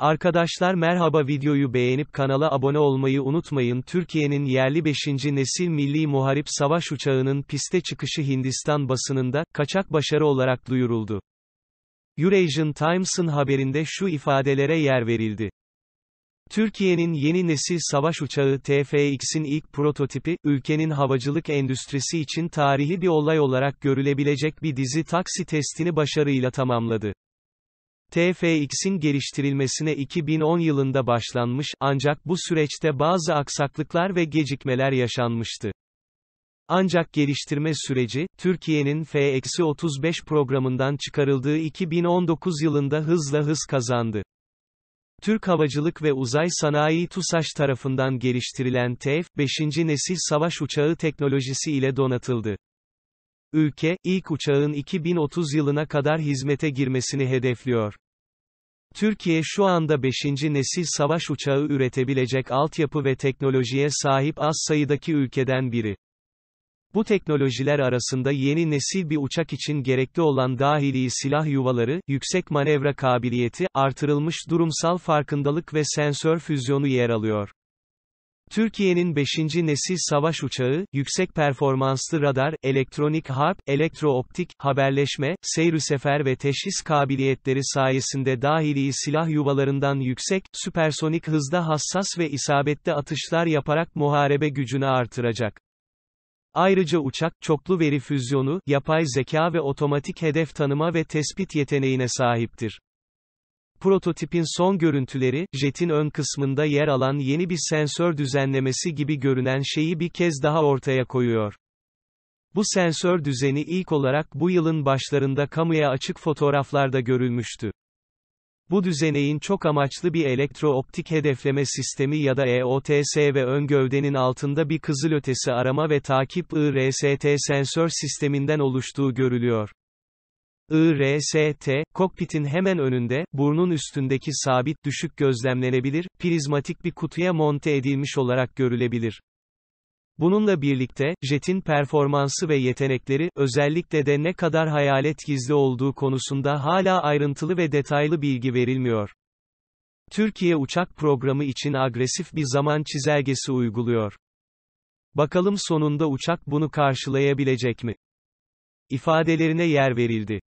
Arkadaşlar merhaba videoyu beğenip kanala abone olmayı unutmayın Türkiye'nin yerli 5. nesil milli muharip savaş uçağının piste çıkışı Hindistan basınında, kaçak başarı olarak duyuruldu. Eurasian Times'ın haberinde şu ifadelere yer verildi. Türkiye'nin yeni nesil savaş uçağı TFX'in ilk prototipi, ülkenin havacılık endüstrisi için tarihi bir olay olarak görülebilecek bir dizi taksi testini başarıyla tamamladı. TFX'in geliştirilmesine 2010 yılında başlanmış ancak bu süreçte bazı aksaklıklar ve gecikmeler yaşanmıştı. Ancak geliştirme süreci, Türkiye'nin F-35 programından çıkarıldığı 2019 yılında hızla hız kazandı. Türk Havacılık ve Uzay Sanayi TUSAŞ tarafından geliştirilen TEF, 5. nesil savaş uçağı teknolojisi ile donatıldı. Ülke, ilk uçağın 2030 yılına kadar hizmete girmesini hedefliyor. Türkiye şu anda 5. nesil savaş uçağı üretebilecek altyapı ve teknolojiye sahip az sayıdaki ülkeden biri. Bu teknolojiler arasında yeni nesil bir uçak için gerekli olan dahili silah yuvaları, yüksek manevra kabiliyeti, artırılmış durumsal farkındalık ve sensör füzyonu yer alıyor. Türkiye'nin 5. nesil savaş uçağı, yüksek performanslı radar, elektronik harp, elektrooptik, haberleşme, seyri sefer ve teşhis kabiliyetleri sayesinde dahili silah yuvalarından yüksek, süpersonik hızda hassas ve isabetli atışlar yaparak muharebe gücünü artıracak. Ayrıca uçak, çoklu veri füzyonu, yapay zeka ve otomatik hedef tanıma ve tespit yeteneğine sahiptir prototipin son görüntüleri, jetin ön kısmında yer alan yeni bir sensör düzenlemesi gibi görünen şeyi bir kez daha ortaya koyuyor. Bu sensör düzeni ilk olarak bu yılın başlarında kamuya açık fotoğraflarda görülmüştü. Bu düzeneğin çok amaçlı bir elektrooptik hedefleme sistemi ya da EOTS ve ön gövdenin altında bir kızılötesi arama ve takip IRST sensör sisteminden oluştuğu görülüyor. IRST, kokpitin hemen önünde, burnun üstündeki sabit düşük gözlemlenebilir, prizmatik bir kutuya monte edilmiş olarak görülebilir. Bununla birlikte, jetin performansı ve yetenekleri, özellikle de ne kadar hayalet gizli olduğu konusunda hala ayrıntılı ve detaylı bilgi verilmiyor. Türkiye uçak programı için agresif bir zaman çizelgesi uyguluyor. Bakalım sonunda uçak bunu karşılayabilecek mi? ifadelerine yer verildi.